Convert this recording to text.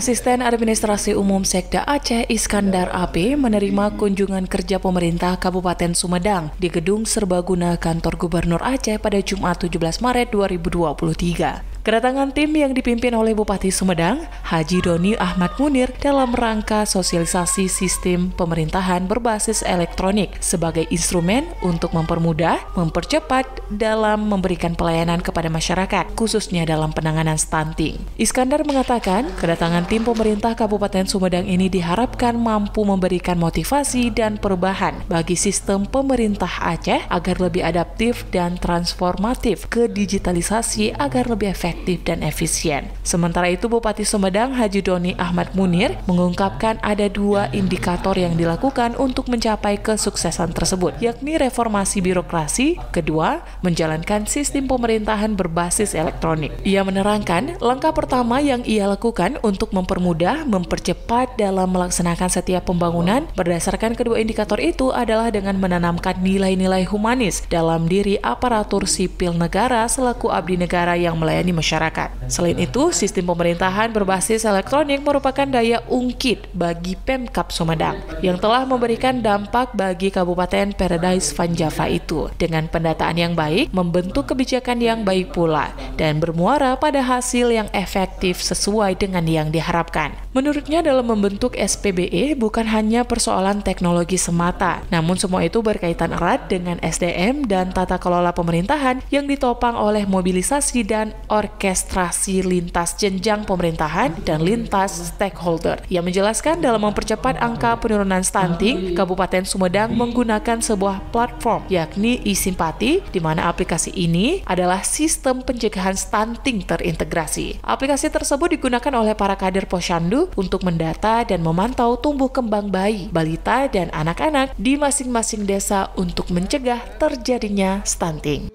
Asisten Administrasi Umum Sekda Aceh Iskandar AP menerima kunjungan kerja pemerintah Kabupaten Sumedang di Gedung Serbaguna Kantor Gubernur Aceh pada Jumat 17 Maret 2023. Kedatangan tim yang dipimpin oleh Bupati Sumedang, Haji Doni Ahmad Munir dalam rangka sosialisasi sistem pemerintahan berbasis elektronik sebagai instrumen untuk mempermudah, mempercepat dalam memberikan pelayanan kepada masyarakat, khususnya dalam penanganan stunting. Iskandar mengatakan, kedatangan tim pemerintah Kabupaten Sumedang ini diharapkan mampu memberikan motivasi dan perubahan bagi sistem pemerintah Aceh agar lebih adaptif dan transformatif ke digitalisasi agar lebih efektif efektif dan efisien. Sementara itu, Bupati Sumedang Haji Doni Ahmad Munir mengungkapkan ada dua indikator yang dilakukan untuk mencapai kesuksesan tersebut, yakni reformasi birokrasi, kedua, menjalankan sistem pemerintahan berbasis elektronik. Ia menerangkan, langkah pertama yang ia lakukan untuk mempermudah, mempercepat dalam melaksanakan setiap pembangunan berdasarkan kedua indikator itu adalah dengan menanamkan nilai-nilai humanis dalam diri aparatur sipil negara selaku abdi negara yang melayani masyarakat. Selain itu, sistem pemerintahan berbasis elektronik merupakan daya ungkit bagi Pemkap Sumedang yang telah memberikan dampak bagi Kabupaten Paradise Van Java itu. Dengan pendataan yang baik, membentuk kebijakan yang baik pula dan bermuara pada hasil yang efektif sesuai dengan yang diharapkan. Menurutnya dalam membentuk SPBE bukan hanya persoalan teknologi semata, namun semua itu berkaitan erat dengan SDM dan tata kelola pemerintahan yang ditopang oleh mobilisasi dan organisasi orkestrasi lintas jenjang pemerintahan dan lintas stakeholder. Ia menjelaskan dalam mempercepat angka penurunan stunting, Kabupaten Sumedang menggunakan sebuah platform yakni e di mana aplikasi ini adalah sistem pencegahan stunting terintegrasi. Aplikasi tersebut digunakan oleh para kader posyandu untuk mendata dan memantau tumbuh kembang bayi, balita, dan anak-anak di masing-masing desa untuk mencegah terjadinya stunting.